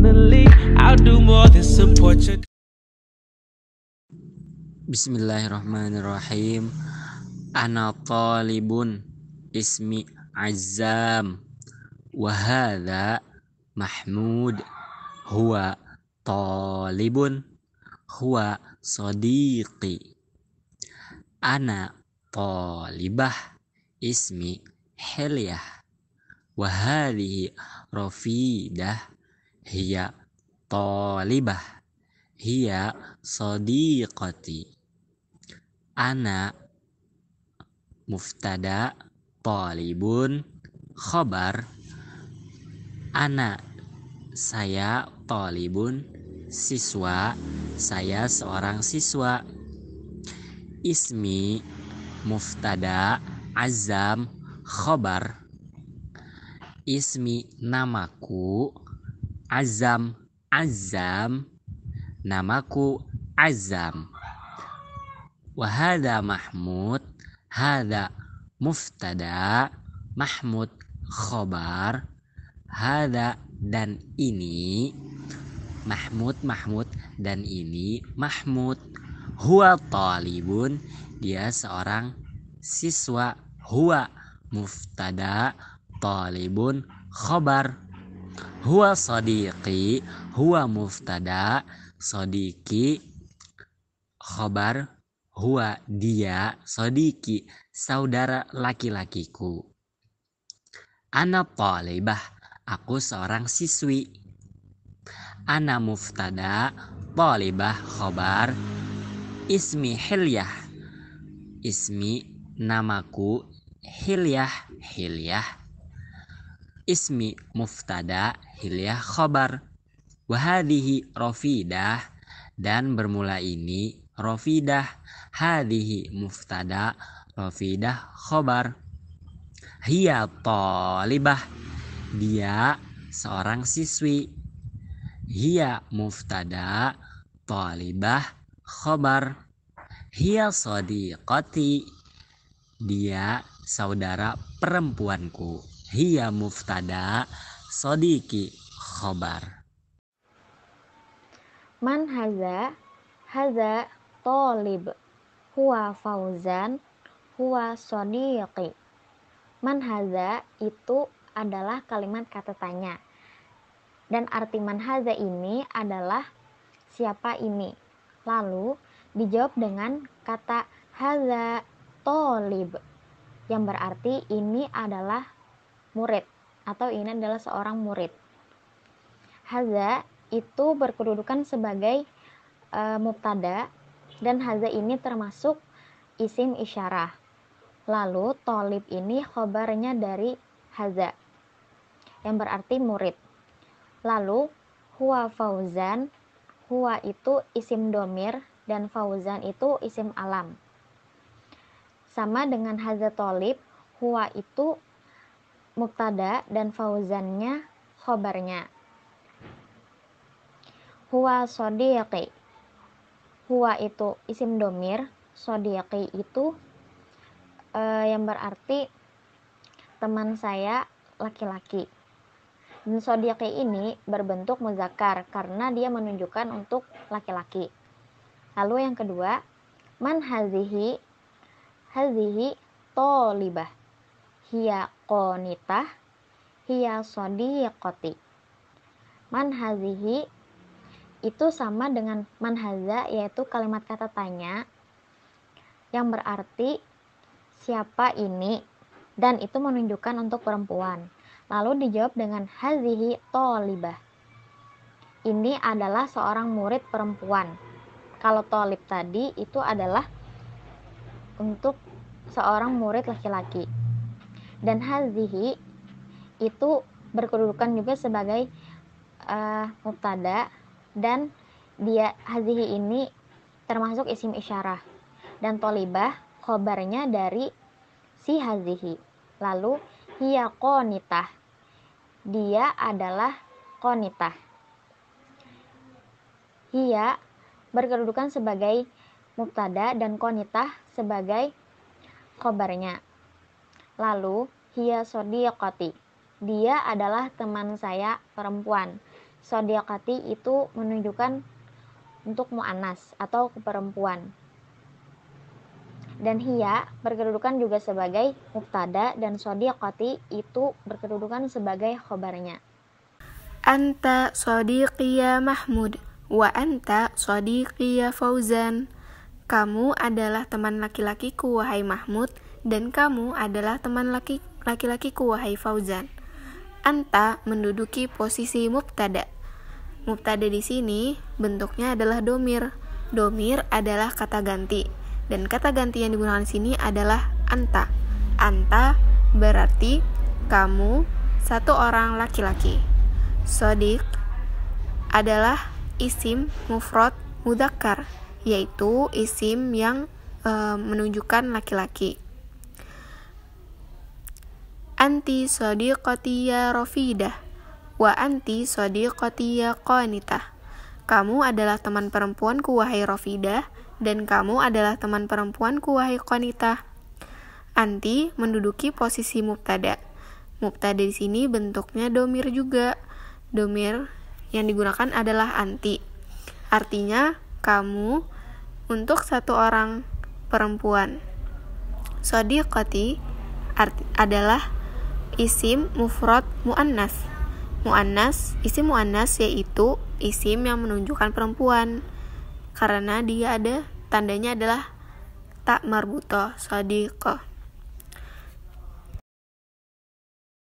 I'll do more than support you Bismillahirrahmanirrahim Ana talibun Ismi Azam Wahada Mahmud Huwa talibun Huwa sadiqi Ana talibah Ismi Hilyah Wahadihi Rafidah Hiya tolibah. Hiya sodiqati. Ana muftada tolibun khobar. Ana saya tolibun siswa. Saya seorang siswa. Ismi muftada azam khobar. Ismi namaku Azam, Azam. Namaku Azam. Wahada Mahmud, hada muftada, Mahmud khobar, hada dan ini Mahmud Mahmud dan ini Mahmud huwa talibun dia seorang siswa huwa muftada talibun khobar Huwa sodiki, huwa muftada, sodiki khobar, huwa dia, sodiki saudara laki-lakiku. Ana talibah, aku seorang siswi. Ana muftada, talibah khobar, ismi hilyah. Ismi namaku hilyah hilyah ismi muftada hilyah khobar wahadihi rofidah dan bermula ini rofidah hadihi muftada rofidah khobar hiya tolibah dia seorang siswi hiya muftada tolibah khobar hiya sodiqati dia saudara perempuanku hiya muftada sodiki khobar man haza haza tolib huwa fauzan huwa sodiki. man haza itu adalah kalimat kata tanya dan arti man haza ini adalah siapa ini lalu dijawab dengan kata haza tolib yang berarti ini adalah murid atau ini adalah seorang murid. Haza itu berkedudukan sebagai e, mubtada dan haza ini termasuk isim isyarah. Lalu tolib ini khobarnya dari haza yang berarti murid. Lalu huwa fauzan, huwa itu isim domir dan fauzan itu isim alam. Sama dengan haza tolib, huwa itu mubtada dan fauzannya khobarnya. Huwa sodiqi. Huwa itu isim domir, sodiqi itu e, yang berarti teman saya laki-laki. Dan sodiqi ini berbentuk muzakar karena dia menunjukkan untuk laki-laki. Lalu yang kedua, man hazihi hazihi tolibah. Hiya qonitah hiya sodiqoti Man hazihi itu sama dengan man haza yaitu kalimat kata tanya yang berarti siapa ini dan itu menunjukkan untuk perempuan. Lalu dijawab dengan hazihi tolibah. Ini adalah seorang murid perempuan. Kalau tolib tadi itu adalah untuk seorang murid laki-laki dan hazihi itu berkedudukan juga sebagai uh, mubtada dan dia hazihi ini termasuk isim isyarah dan tolibah kobarnya dari si hazihi lalu hiya konitah dia adalah konitah hiya berkedudukan sebagai mubtada dan konitah sebagai kobarnya Lalu, hiya sodiqati. Dia adalah teman saya perempuan. Sodiokati itu menunjukkan untuk mu'anas atau keperempuan. Dan hiya berkedudukan juga sebagai Muktada dan Sodiokati itu berkedudukan sebagai khobarnya. Anta sodiqiya Mahmud wa anta sodiqiya Fauzan. Kamu adalah teman laki-lakiku wahai Mahmud dan kamu adalah teman laki, laki-lakiku wahai Fauzan. Anta menduduki posisi mubtada. Mubtada di sini bentuknya adalah domir. Domir adalah kata ganti dan kata ganti yang digunakan di sini adalah anta. Anta berarti kamu satu orang laki-laki. Sodik adalah isim mufrad mudakar, yaitu isim yang e, menunjukkan laki-laki. Anti sodiqotiya rofidah Wa anti sodiqotiya qanitah Kamu adalah teman perempuanku wahai rofidah Dan kamu adalah teman perempuanku wahai qanitah Anti menduduki posisi mubtada Mubtada di sini bentuknya domir juga Domir yang digunakan adalah anti Artinya kamu untuk satu orang perempuan. Sodiqati adalah isim mufrad muannas. Muannas, isim muannas yaitu isim yang menunjukkan perempuan karena dia ada tandanya adalah tak marbuto sadiqah.